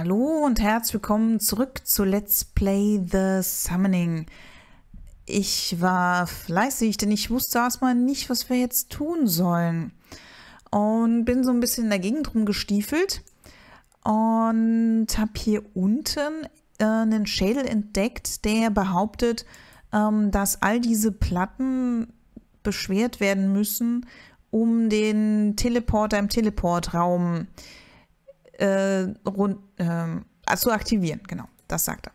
Hallo und herzlich willkommen zurück zu Let's Play The Summoning. Ich war fleißig, denn ich wusste erstmal nicht, was wir jetzt tun sollen. Und bin so ein bisschen in der Gegend rumgestiefelt und habe hier unten äh, einen Schädel entdeckt, der behauptet, ähm, dass all diese Platten beschwert werden müssen, um den Teleporter im Teleportraum zu äh, rund, ähm, äh, zu aktivieren. Genau, das sagt er.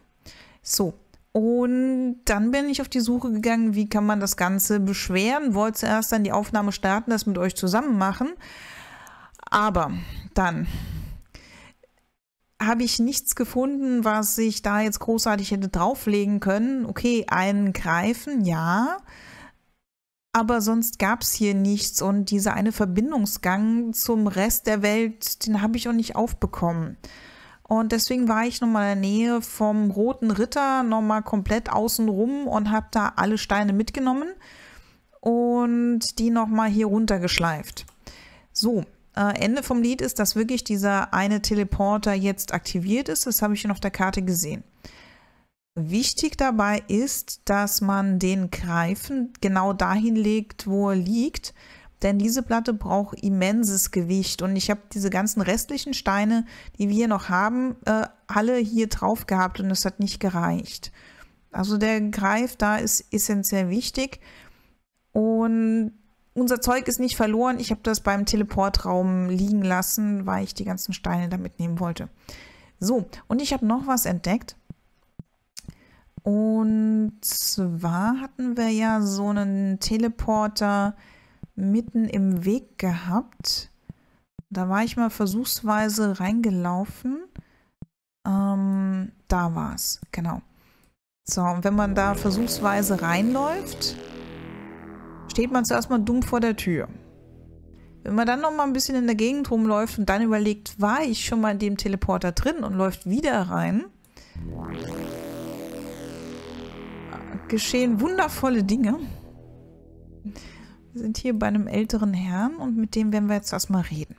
So, und dann bin ich auf die Suche gegangen, wie kann man das Ganze beschweren. Wollte zuerst dann die Aufnahme starten, das mit euch zusammen machen. Aber dann habe ich nichts gefunden, was ich da jetzt großartig hätte drauflegen können. Okay, einen greifen, ja aber sonst gab es hier nichts und dieser eine Verbindungsgang zum Rest der Welt, den habe ich auch nicht aufbekommen. Und deswegen war ich nochmal in der Nähe vom Roten Ritter, nochmal komplett außenrum und habe da alle Steine mitgenommen und die nochmal hier runtergeschleift. So, äh, Ende vom Lied ist, dass wirklich dieser eine Teleporter jetzt aktiviert ist. Das habe ich hier auf der Karte gesehen. Wichtig dabei ist, dass man den Greifen genau dahin legt, wo er liegt, denn diese Platte braucht immenses Gewicht und ich habe diese ganzen restlichen Steine, die wir hier noch haben, äh, alle hier drauf gehabt und es hat nicht gereicht. Also der Greif da ist essentiell wichtig und unser Zeug ist nicht verloren. Ich habe das beim Teleportraum liegen lassen, weil ich die ganzen Steine da mitnehmen wollte. So, und ich habe noch was entdeckt. Und zwar hatten wir ja so einen Teleporter mitten im Weg gehabt. Da war ich mal versuchsweise reingelaufen. Ähm, da war es, genau. So, und wenn man da versuchsweise reinläuft, steht man zuerst mal dumm vor der Tür. Wenn man dann noch mal ein bisschen in der Gegend rumläuft und dann überlegt, war ich schon mal in dem Teleporter drin und läuft wieder rein, geschehen wundervolle Dinge. Wir sind hier bei einem älteren Herrn und mit dem werden wir jetzt erstmal reden.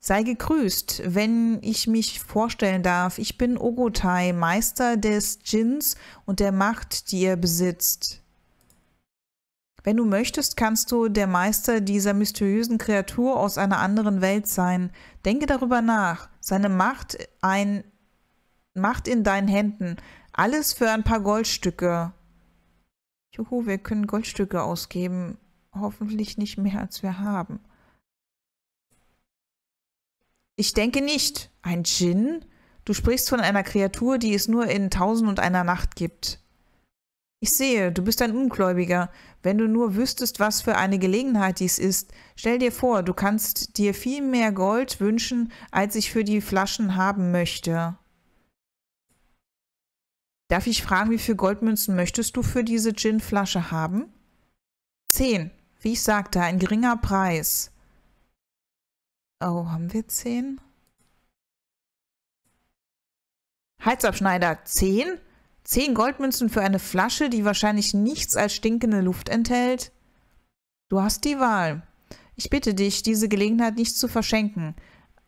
Sei gegrüßt, wenn ich mich vorstellen darf. Ich bin Ogotai, Meister des Djinns und der Macht, die er besitzt. Wenn du möchtest, kannst du der Meister dieser mysteriösen Kreatur aus einer anderen Welt sein. Denke darüber nach. Seine Macht ein Macht in deinen Händen. Alles für ein paar Goldstücke. Juhu, wir können Goldstücke ausgeben. Hoffentlich nicht mehr, als wir haben. Ich denke nicht. Ein Djinn? Du sprichst von einer Kreatur, die es nur in Tausend und einer Nacht gibt. Ich sehe, du bist ein Ungläubiger. Wenn du nur wüsstest, was für eine Gelegenheit dies ist, stell dir vor, du kannst dir viel mehr Gold wünschen, als ich für die Flaschen haben möchte. Darf ich fragen, wie viele Goldmünzen möchtest du für diese Gin-Flasche haben? Zehn. Wie ich sagte, ein geringer Preis. Oh, haben wir zehn? Heizabschneider, zehn? Zehn Goldmünzen für eine Flasche, die wahrscheinlich nichts als stinkende Luft enthält? Du hast die Wahl. Ich bitte dich, diese Gelegenheit nicht zu verschenken.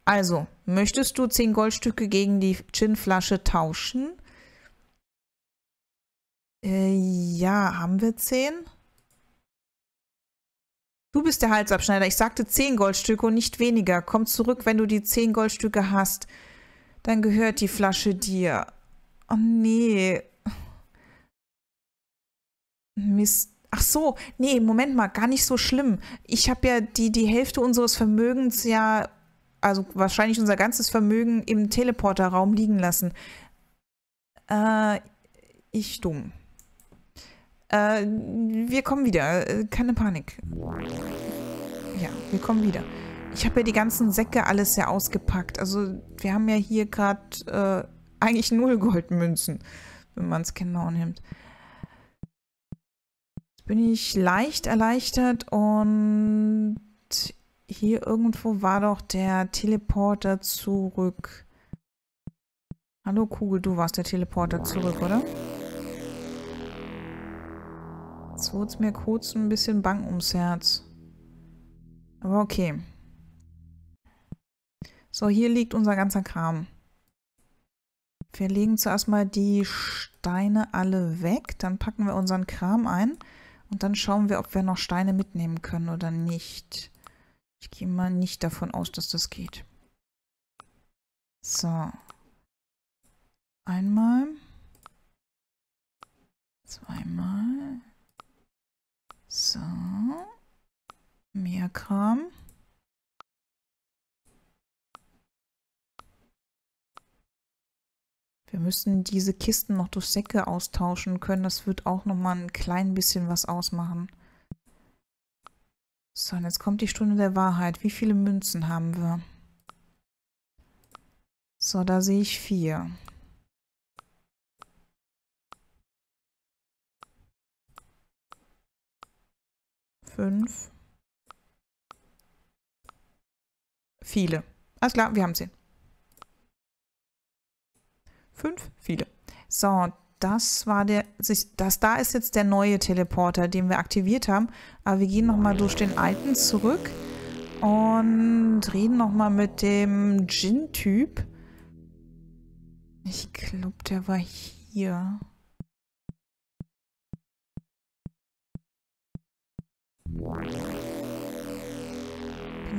Also, möchtest du zehn Goldstücke gegen die Gin-Flasche tauschen? Äh, ja, haben wir zehn? Du bist der Halsabschneider. Ich sagte zehn Goldstücke und nicht weniger. Komm zurück, wenn du die zehn Goldstücke hast. Dann gehört die Flasche dir. Oh nee. Mist. Ach so, nee, Moment mal, gar nicht so schlimm. Ich habe ja die, die Hälfte unseres Vermögens ja, also wahrscheinlich unser ganzes Vermögen im Teleporterraum liegen lassen. Äh, ich dumm. Äh, wir kommen wieder. Äh, keine Panik. Ja, wir kommen wieder. Ich habe ja die ganzen Säcke alles ja ausgepackt. Also wir haben ja hier gerade äh, eigentlich null Goldmünzen, wenn man es genau nimmt. Jetzt bin ich leicht erleichtert und hier irgendwo war doch der Teleporter zurück. Hallo Kugel, du warst der Teleporter zurück, oder? Ja. Jetzt wurde es mir kurz ein bisschen bang ums Herz. Aber okay. So, hier liegt unser ganzer Kram. Wir legen zuerst mal die Steine alle weg, dann packen wir unseren Kram ein und dann schauen wir, ob wir noch Steine mitnehmen können oder nicht. Ich gehe mal nicht davon aus, dass das geht. So. Einmal. Zweimal. Kram. Wir müssen diese Kisten noch durch Säcke austauschen können. Das wird auch nochmal ein klein bisschen was ausmachen. So, und jetzt kommt die Stunde der Wahrheit. Wie viele Münzen haben wir? So, da sehe ich vier. Fünf. viele. Alles klar, wir haben 10. Fünf, viele. So, das war der, das da ist jetzt der neue Teleporter, den wir aktiviert haben. Aber wir gehen nochmal durch den alten zurück und reden nochmal mit dem Djinn-Typ. Ich glaube, der war hier. Wow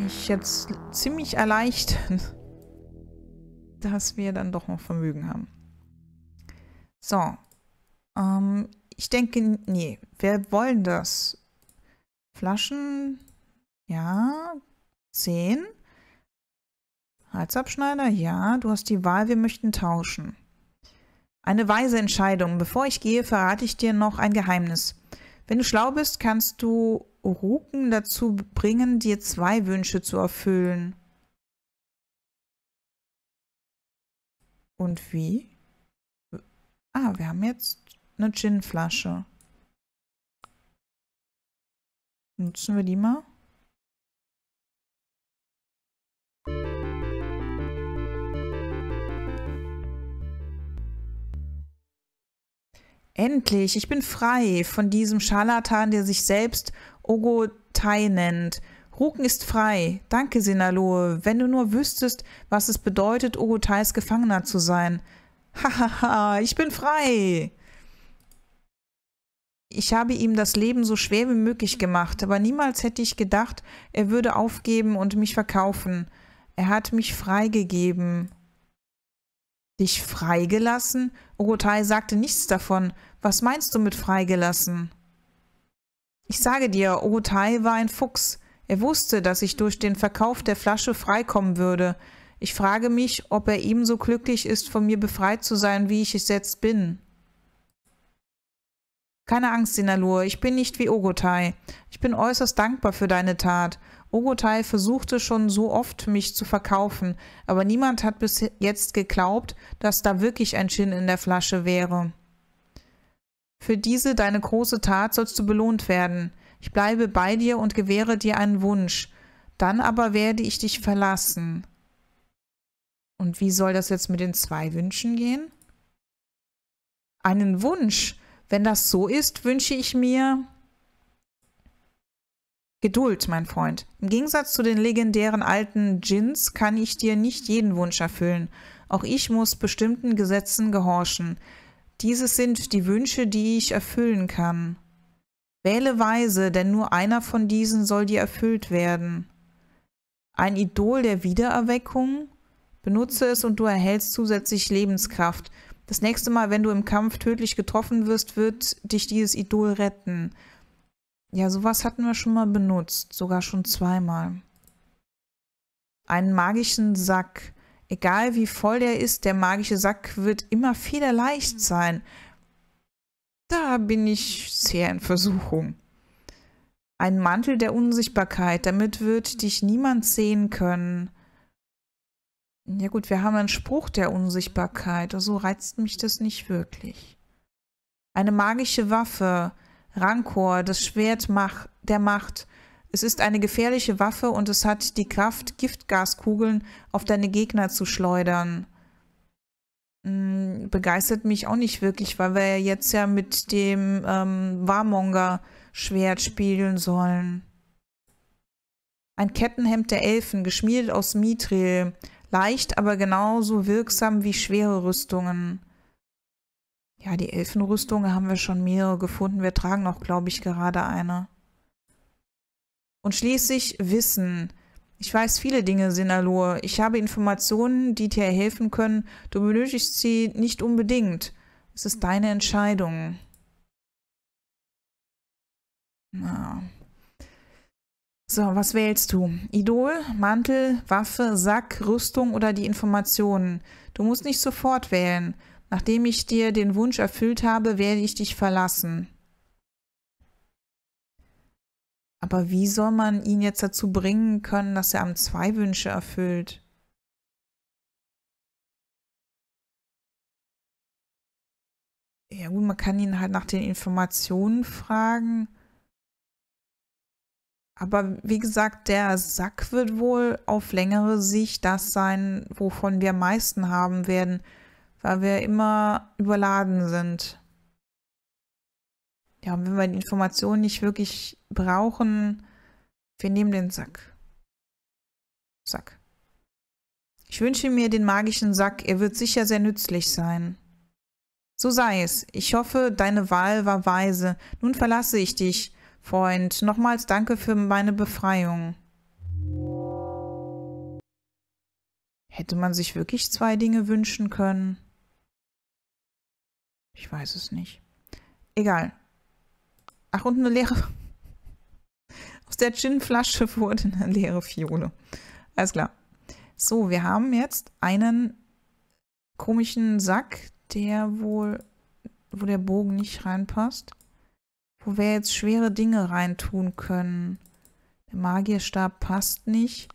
mich jetzt ziemlich erleichtern, dass wir dann doch noch Vermögen haben. So. Ähm, ich denke, nee, wir wollen das. Flaschen, ja, 10. Halsabschneider, ja, du hast die Wahl, wir möchten tauschen. Eine weise Entscheidung. Bevor ich gehe, verrate ich dir noch ein Geheimnis. Wenn du schlau bist, kannst du Ruken dazu bringen, dir zwei Wünsche zu erfüllen. Und wie? Ah, wir haben jetzt eine Ginflasche. Nutzen wir die mal? Endlich, ich bin frei von diesem Scharlatan, der sich selbst Ogotai nennt. Ruken ist frei. Danke, Sinaloa. Wenn du nur wüsstest, was es bedeutet, Ogotais Gefangener zu sein. Hahaha, ich bin frei. Ich habe ihm das Leben so schwer wie möglich gemacht, aber niemals hätte ich gedacht, er würde aufgeben und mich verkaufen. Er hat mich freigegeben. Dich freigelassen? Ogotai sagte nichts davon. Was meinst du mit freigelassen? Ich sage dir, Ogotai war ein Fuchs. Er wusste, dass ich durch den Verkauf der Flasche freikommen würde. Ich frage mich, ob er ebenso glücklich ist, von mir befreit zu sein, wie ich es jetzt bin. Keine Angst, Sinalur, ich bin nicht wie Ogotai. Ich bin äußerst dankbar für deine Tat Ogotai versuchte schon so oft, mich zu verkaufen, aber niemand hat bis jetzt geglaubt, dass da wirklich ein Gin in der Flasche wäre. Für diese deine große Tat sollst du belohnt werden. Ich bleibe bei dir und gewähre dir einen Wunsch. Dann aber werde ich dich verlassen. Und wie soll das jetzt mit den zwei Wünschen gehen? Einen Wunsch. Wenn das so ist, wünsche ich mir Geduld, mein Freund. Im Gegensatz zu den legendären alten Djinns kann ich dir nicht jeden Wunsch erfüllen. Auch ich muss bestimmten Gesetzen gehorchen. Dieses sind die Wünsche, die ich erfüllen kann. Wähle weise, denn nur einer von diesen soll dir erfüllt werden. Ein Idol der Wiedererweckung? Benutze es und du erhältst zusätzlich Lebenskraft. Das nächste Mal, wenn du im Kampf tödlich getroffen wirst, wird dich dieses Idol retten. Ja, sowas hatten wir schon mal benutzt. Sogar schon zweimal. Einen magischen Sack. Egal wie voll der ist, der magische Sack wird immer federleicht mhm. sein. Da bin ich sehr in Versuchung. Ein Mantel der Unsichtbarkeit, damit wird dich niemand sehen können. Ja gut, wir haben einen Spruch der Unsichtbarkeit, also reizt mich das nicht wirklich. Eine magische Waffe, Rancor, das Schwert mach, der Macht. Es ist eine gefährliche Waffe und es hat die Kraft, Giftgaskugeln auf deine Gegner zu schleudern. Hm, begeistert mich auch nicht wirklich, weil wir jetzt ja mit dem ähm, Warmonger-Schwert spielen sollen. Ein Kettenhemd der Elfen, geschmiedet aus Mithril, leicht, aber genauso wirksam wie schwere Rüstungen. Ja, die Elfenrüstung haben wir schon mehrere gefunden. Wir tragen auch, glaube ich, gerade eine. Und schließlich Wissen. Ich weiß viele Dinge, Sinaloa. Ich habe Informationen, die dir helfen können. Du benötigst sie nicht unbedingt. Es ist deine Entscheidung. Na. So, was wählst du? Idol, Mantel, Waffe, Sack, Rüstung oder die Informationen? Du musst nicht sofort wählen. Nachdem ich dir den Wunsch erfüllt habe, werde ich dich verlassen. Aber wie soll man ihn jetzt dazu bringen können, dass er am zwei Wünsche erfüllt? Ja gut, man kann ihn halt nach den Informationen fragen. Aber wie gesagt, der Sack wird wohl auf längere Sicht das sein, wovon wir am meisten haben werden – weil wir immer überladen sind. Ja, und wenn wir die Informationen nicht wirklich brauchen, wir nehmen den Sack. Sack. Ich wünsche mir den magischen Sack, er wird sicher sehr nützlich sein. So sei es. Ich hoffe, deine Wahl war weise. Nun verlasse ich dich, Freund. Nochmals danke für meine Befreiung. Hätte man sich wirklich zwei Dinge wünschen können? Ich weiß es nicht. Egal. Ach, und eine leere... Aus der Gin-Flasche wurde eine leere Fiole. Alles klar. So, wir haben jetzt einen komischen Sack, der wohl... wo der Bogen nicht reinpasst. Wo wir jetzt schwere Dinge reintun können. Der Magierstab passt nicht.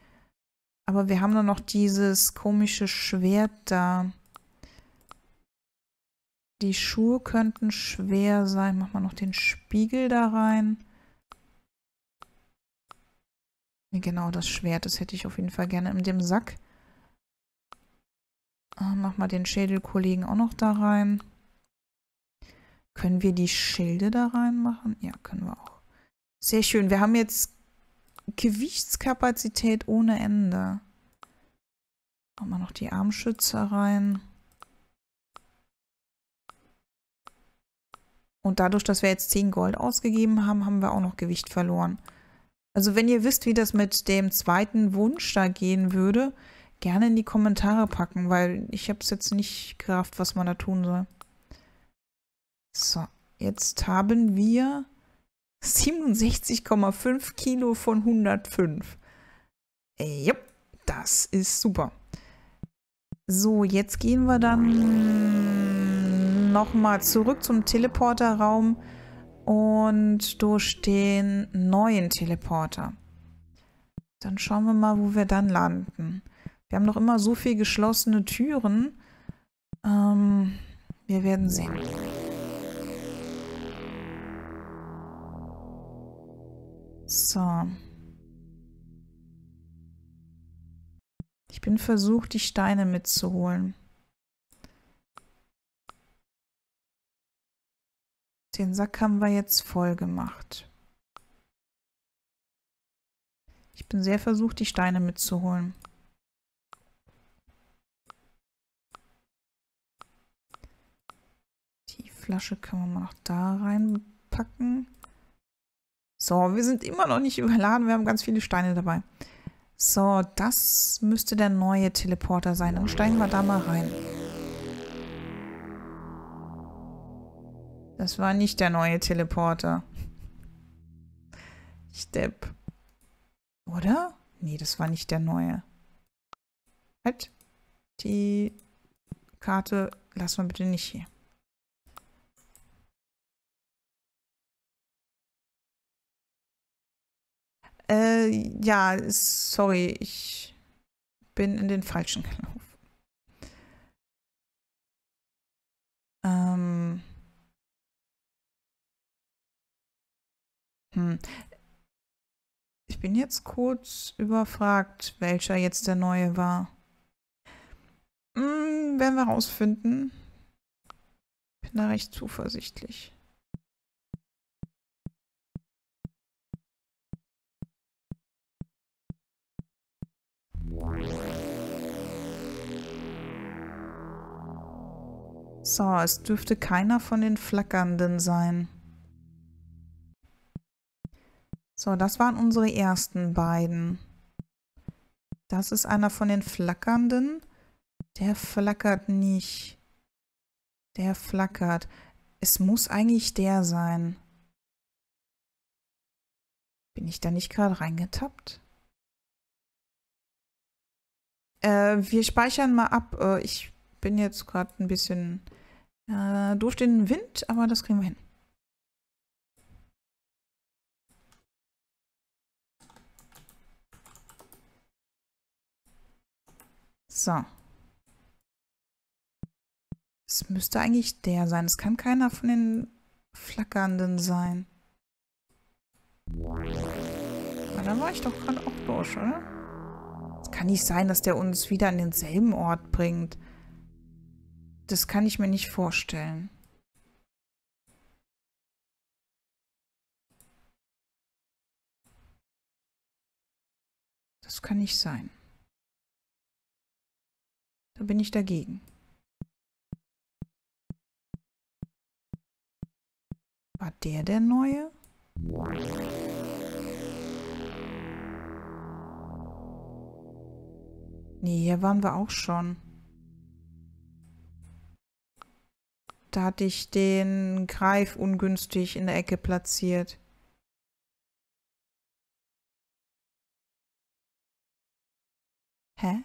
Aber wir haben dann noch dieses komische Schwert da. Die Schuhe könnten schwer sein. Mach mal noch den Spiegel da rein. Genau, das Schwert, das hätte ich auf jeden Fall gerne in dem Sack. Ah, mach mal den Schädelkollegen auch noch da rein. Können wir die Schilde da reinmachen? Ja, können wir auch. Sehr schön. Wir haben jetzt Gewichtskapazität ohne Ende. Mach mal noch die Armschützer rein. Und dadurch, dass wir jetzt 10 Gold ausgegeben haben, haben wir auch noch Gewicht verloren. Also wenn ihr wisst, wie das mit dem zweiten Wunsch da gehen würde, gerne in die Kommentare packen, weil ich habe es jetzt nicht gerafft, was man da tun soll. So, jetzt haben wir 67,5 Kilo von 105. Jupp, das ist super. So, jetzt gehen wir dann nochmal zurück zum Teleporterraum und durch den neuen Teleporter. Dann schauen wir mal, wo wir dann landen. Wir haben noch immer so viel geschlossene Türen. Ähm, wir werden sehen. So. Ich bin versucht, die Steine mitzuholen. Den Sack haben wir jetzt voll gemacht. Ich bin sehr versucht, die Steine mitzuholen. Die Flasche können wir mal noch da reinpacken. So, wir sind immer noch nicht überladen. Wir haben ganz viele Steine dabei. So, das müsste der neue Teleporter sein. Dann steigen wir da mal rein. Das war nicht der neue Teleporter. Step. Oder? Nee, das war nicht der neue. Halt. Die Karte lassen wir bitte nicht hier. Äh, ja, sorry, ich bin in den falschen gelaufen. Ähm. Hm. Ich bin jetzt kurz überfragt, welcher jetzt der neue war. Hm, werden wir rausfinden. Bin da recht zuversichtlich. So, es dürfte keiner von den Flackernden sein. So, das waren unsere ersten beiden. Das ist einer von den flackernden. Der flackert nicht. Der flackert. Es muss eigentlich der sein. Bin ich da nicht gerade reingetappt? Äh, wir speichern mal ab. Äh, ich bin jetzt gerade ein bisschen äh, durch den Wind, aber das kriegen wir hin. So. Es müsste eigentlich der sein. Es kann keiner von den Flackernden sein. Aber da war ich doch gerade auch durch, oder? Es kann nicht sein, dass der uns wieder an denselben Ort bringt. Das kann ich mir nicht vorstellen. Das kann nicht sein bin ich dagegen. War der der neue? Nee, hier waren wir auch schon. Da hatte ich den Greif ungünstig in der Ecke platziert. Hä?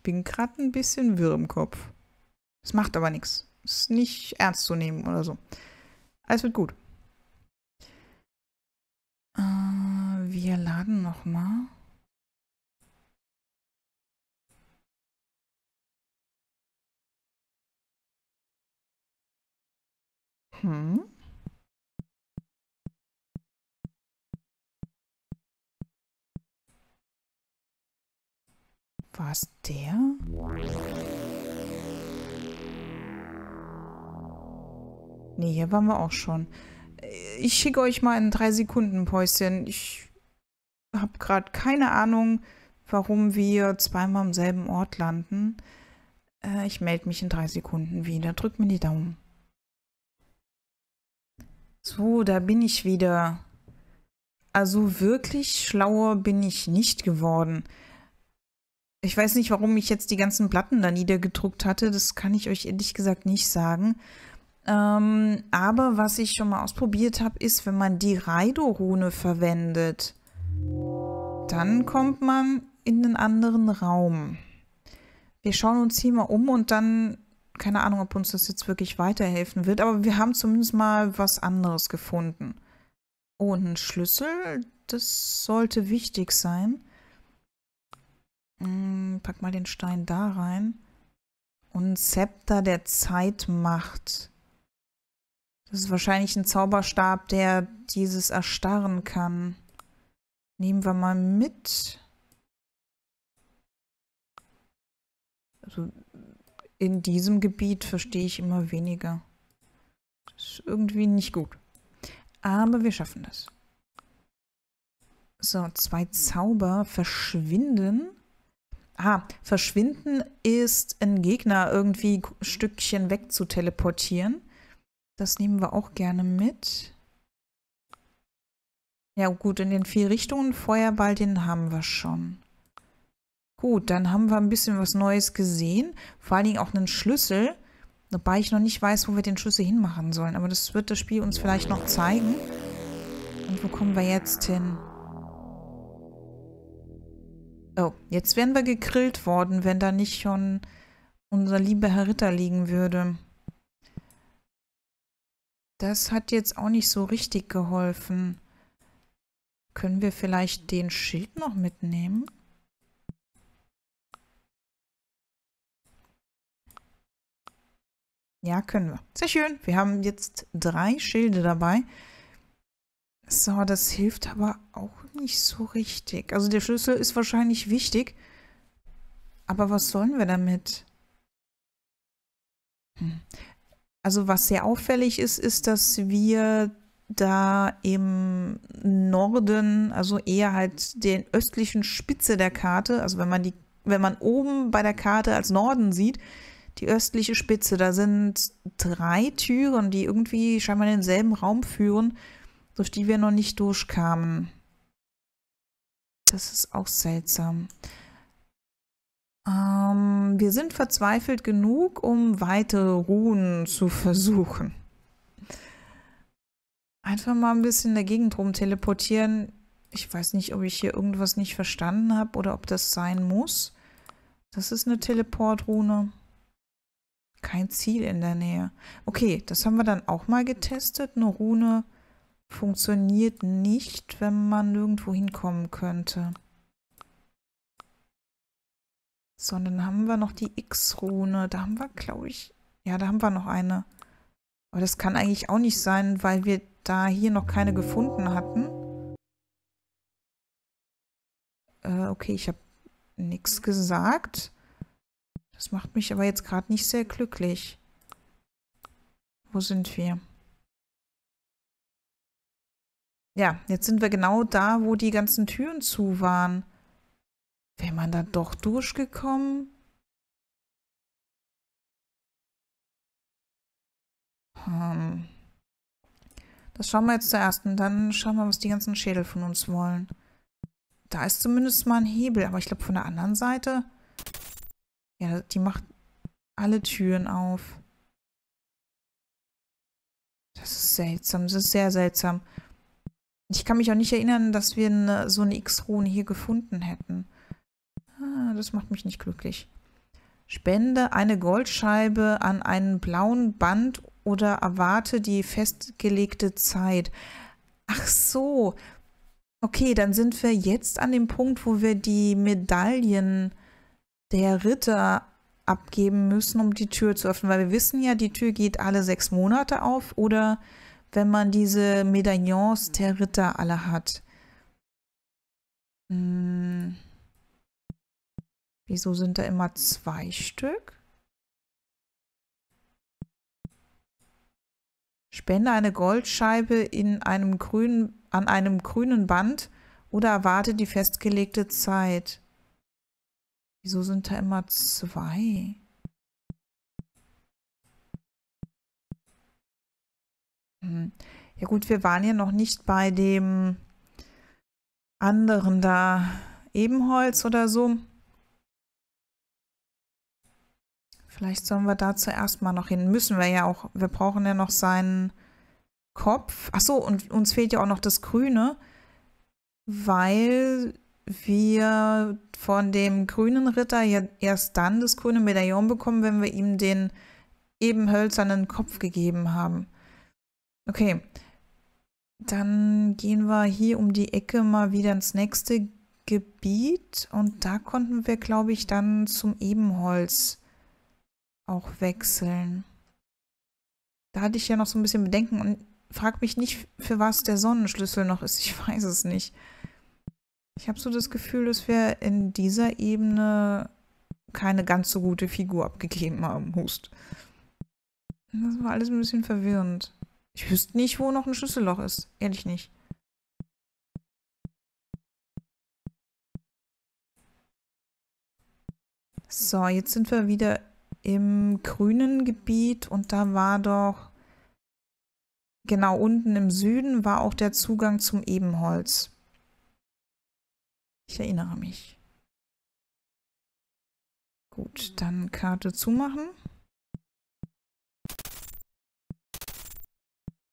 Ich bin gerade ein bisschen wirr im Kopf. Es macht aber nichts. Ist nicht ernst zu nehmen oder so. Alles wird gut. Äh, wir laden nochmal. Hm. War es der? Ne, hier waren wir auch schon. Ich schicke euch mal ein 3 Sekunden, Päuschen. Ich habe gerade keine Ahnung, warum wir zweimal am selben Ort landen. Äh, ich melde mich in 3 Sekunden wieder. Drückt mir die Daumen. So, da bin ich wieder. Also wirklich schlauer bin ich nicht geworden. Ich weiß nicht, warum ich jetzt die ganzen Platten da niedergedruckt hatte. Das kann ich euch ehrlich gesagt nicht sagen. Ähm, aber was ich schon mal ausprobiert habe, ist, wenn man die Raido-Rune verwendet, dann kommt man in einen anderen Raum. Wir schauen uns hier mal um und dann, keine Ahnung, ob uns das jetzt wirklich weiterhelfen wird, aber wir haben zumindest mal was anderes gefunden. Oh, und ein Schlüssel, das sollte wichtig sein. Hm, pack mal den Stein da rein. Und Zepter der Zeitmacht. Das ist wahrscheinlich ein Zauberstab, der dieses erstarren kann. Nehmen wir mal mit. Also in diesem Gebiet verstehe ich immer weniger. Das ist irgendwie nicht gut. Aber wir schaffen das. So, zwei Zauber verschwinden aha, verschwinden ist, einen Gegner irgendwie ein Stückchen wegzuteleportieren. Das nehmen wir auch gerne mit. Ja gut, in den vier Richtungen Feuerball, den haben wir schon. Gut, dann haben wir ein bisschen was Neues gesehen. Vor allen Dingen auch einen Schlüssel. Wobei ich noch nicht weiß, wo wir den Schlüssel hinmachen sollen. Aber das wird das Spiel uns vielleicht noch zeigen. Und wo kommen wir jetzt hin? Oh, jetzt wären wir gegrillt worden, wenn da nicht schon unser lieber Herr Ritter liegen würde. Das hat jetzt auch nicht so richtig geholfen. Können wir vielleicht den Schild noch mitnehmen? Ja, können wir. Sehr schön. Wir haben jetzt drei Schilde dabei. So, das hilft aber auch nicht so richtig. Also der Schlüssel ist wahrscheinlich wichtig. Aber was sollen wir damit? Hm. Also was sehr auffällig ist, ist, dass wir da im Norden, also eher halt den östlichen Spitze der Karte, also wenn man die, wenn man oben bei der Karte als Norden sieht, die östliche Spitze, da sind drei Türen, die irgendwie scheinbar denselben Raum führen, durch die wir noch nicht durchkamen. Das ist auch seltsam. Ähm, wir sind verzweifelt genug, um weitere Ruhen zu versuchen. Einfach mal ein bisschen in der Gegend rum teleportieren. Ich weiß nicht, ob ich hier irgendwas nicht verstanden habe oder ob das sein muss. Das ist eine Teleportrune. Kein Ziel in der Nähe. Okay, das haben wir dann auch mal getestet. Eine Rune funktioniert nicht, wenn man nirgendwo hinkommen könnte. Sondern haben wir noch die X-Rune. Da haben wir, glaube ich... Ja, da haben wir noch eine. Aber das kann eigentlich auch nicht sein, weil wir da hier noch keine gefunden hatten. Äh, okay, ich habe nichts gesagt. Das macht mich aber jetzt gerade nicht sehr glücklich. Wo sind wir? Ja, jetzt sind wir genau da, wo die ganzen Türen zu waren. Wäre man da doch durchgekommen? Hm. Das schauen wir jetzt zuerst und dann schauen wir, was die ganzen Schädel von uns wollen. Da ist zumindest mal ein Hebel, aber ich glaube von der anderen Seite... Ja, die macht alle Türen auf. Das ist seltsam, das ist sehr seltsam. Ich kann mich auch nicht erinnern, dass wir eine, so eine X-Rune hier gefunden hätten. Ah, das macht mich nicht glücklich. Spende eine Goldscheibe an einen blauen Band oder erwarte die festgelegte Zeit. Ach so. Okay, dann sind wir jetzt an dem Punkt, wo wir die Medaillen der Ritter abgeben müssen, um die Tür zu öffnen. Weil wir wissen ja, die Tür geht alle sechs Monate auf oder wenn man diese Medaillons der Ritter alle hat. Hm. Wieso sind da immer zwei Stück? Spende eine Goldscheibe in einem grünen, an einem grünen Band oder erwarte die festgelegte Zeit. Wieso sind da immer zwei? Hm. Ja gut, wir waren ja noch nicht bei dem anderen da, Ebenholz oder so. Vielleicht sollen wir da zuerst mal noch hin. Müssen wir ja auch. Wir brauchen ja noch seinen Kopf. Ach so, und uns fehlt ja auch noch das Grüne, weil wir von dem grünen Ritter ja erst dann das grüne Medaillon bekommen, wenn wir ihm den eben hölzernen Kopf gegeben haben. Okay, dann gehen wir hier um die Ecke mal wieder ins nächste Gebiet und da konnten wir, glaube ich, dann zum Ebenholz auch wechseln. Da hatte ich ja noch so ein bisschen Bedenken und frag mich nicht, für was der Sonnenschlüssel noch ist. Ich weiß es nicht. Ich habe so das Gefühl, dass wir in dieser Ebene keine ganz so gute Figur abgegeben haben, Hust. Das war alles ein bisschen verwirrend. Ich wüsste nicht, wo noch ein Schlüsselloch ist. Ehrlich nicht. So, jetzt sind wir wieder im grünen Gebiet und da war doch, genau unten im Süden war auch der Zugang zum Ebenholz. Ich erinnere mich. Gut, dann Karte zumachen.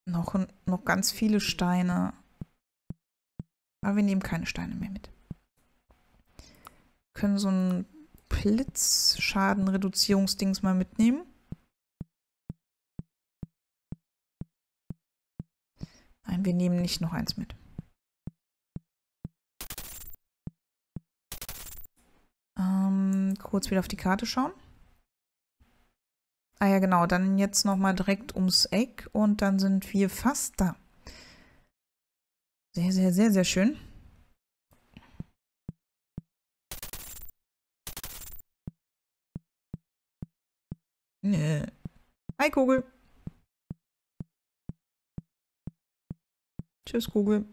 Noch, noch ganz viele Steine. Aber wir nehmen keine Steine mehr mit. können so ein Blitzschadenreduzierungsdings mal mitnehmen. Nein, wir nehmen nicht noch eins mit. Ähm, kurz wieder auf die Karte schauen. Ah ja, genau, dann jetzt nochmal direkt ums Eck und dann sind wir fast da. Sehr, sehr, sehr, sehr schön. Nee. Hi, Kugel. Tschüss, Kugel.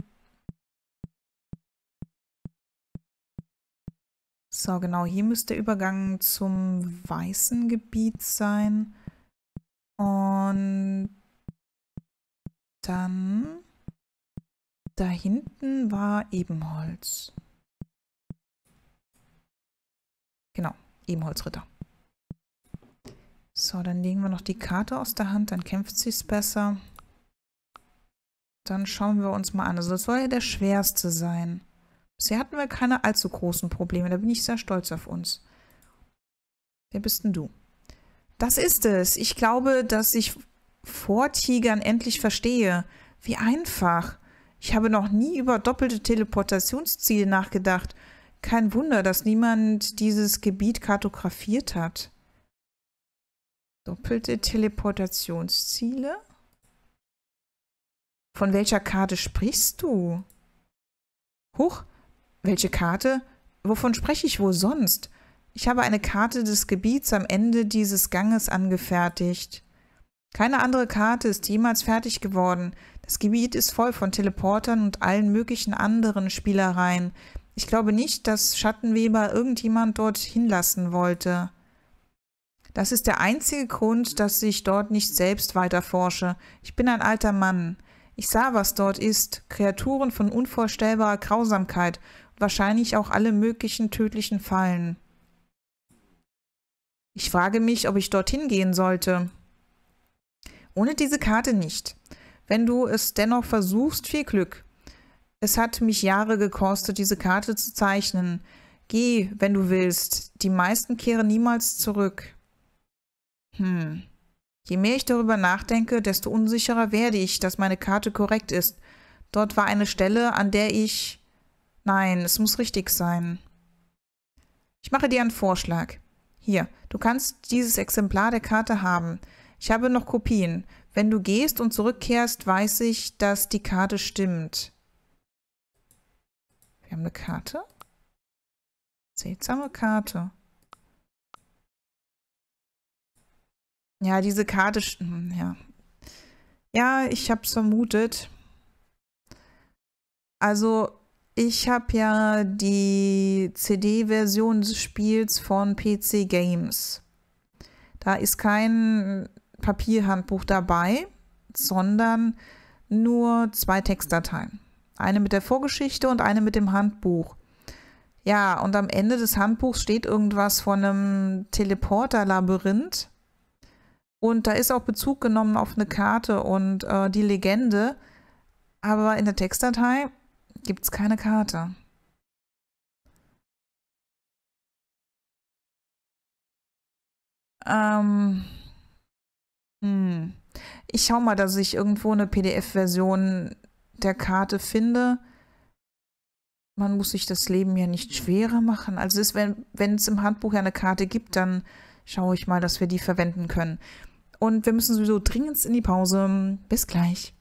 So, genau, hier müsste der Übergang zum weißen Gebiet sein. Und dann da hinten war Ebenholz. Genau, Ebenholzritter. So, dann legen wir noch die Karte aus der Hand, dann kämpft sie es besser. Dann schauen wir uns mal an. Also das soll ja der schwerste sein. Bisher hatten wir keine allzu großen Probleme. Da bin ich sehr stolz auf uns. Wer bist denn du? Das ist es. Ich glaube, dass ich vor Tigern endlich verstehe. Wie einfach. Ich habe noch nie über doppelte Teleportationsziele nachgedacht. Kein Wunder, dass niemand dieses Gebiet kartografiert hat. Doppelte Teleportationsziele? Von welcher Karte sprichst du? Huch, welche Karte? Wovon spreche ich wohl sonst? Ich habe eine Karte des Gebiets am Ende dieses Ganges angefertigt. Keine andere Karte ist jemals fertig geworden. Das Gebiet ist voll von Teleportern und allen möglichen anderen Spielereien. Ich glaube nicht, dass Schattenweber irgendjemand dort hinlassen wollte. Das ist der einzige Grund, dass ich dort nicht selbst weiterforsche. Ich bin ein alter Mann. Ich sah, was dort ist, Kreaturen von unvorstellbarer Grausamkeit, wahrscheinlich auch alle möglichen tödlichen Fallen. Ich frage mich, ob ich dorthin gehen sollte. Ohne diese Karte nicht. Wenn du es dennoch versuchst, viel Glück. Es hat mich Jahre gekostet, diese Karte zu zeichnen. Geh, wenn du willst. Die meisten kehren niemals zurück. Hm. Je mehr ich darüber nachdenke, desto unsicherer werde ich, dass meine Karte korrekt ist. Dort war eine Stelle, an der ich Nein, es muss richtig sein. Ich mache dir einen Vorschlag. Hier, du kannst dieses Exemplar der Karte haben. Ich habe noch Kopien. Wenn du gehst und zurückkehrst, weiß ich, dass die Karte stimmt. Wir haben eine Karte? Seltsame Karte. Ja, diese Karte... Hm, ja, ja ich es vermutet. Also, ich habe ja die CD-Version des Spiels von PC Games. Da ist kein Papierhandbuch dabei, sondern nur zwei Textdateien. Eine mit der Vorgeschichte und eine mit dem Handbuch. Ja, und am Ende des Handbuchs steht irgendwas von einem Teleporter-Labyrinth. Und da ist auch Bezug genommen auf eine Karte und äh, die Legende. Aber in der Textdatei gibt es keine Karte. Ähm, hm. Ich schau mal, dass ich irgendwo eine PDF-Version der Karte finde. Man muss sich das Leben ja nicht schwerer machen. Also ist, wenn es im Handbuch ja eine Karte gibt, dann schaue ich mal, dass wir die verwenden können. Und wir müssen sowieso dringend in die Pause. Bis gleich.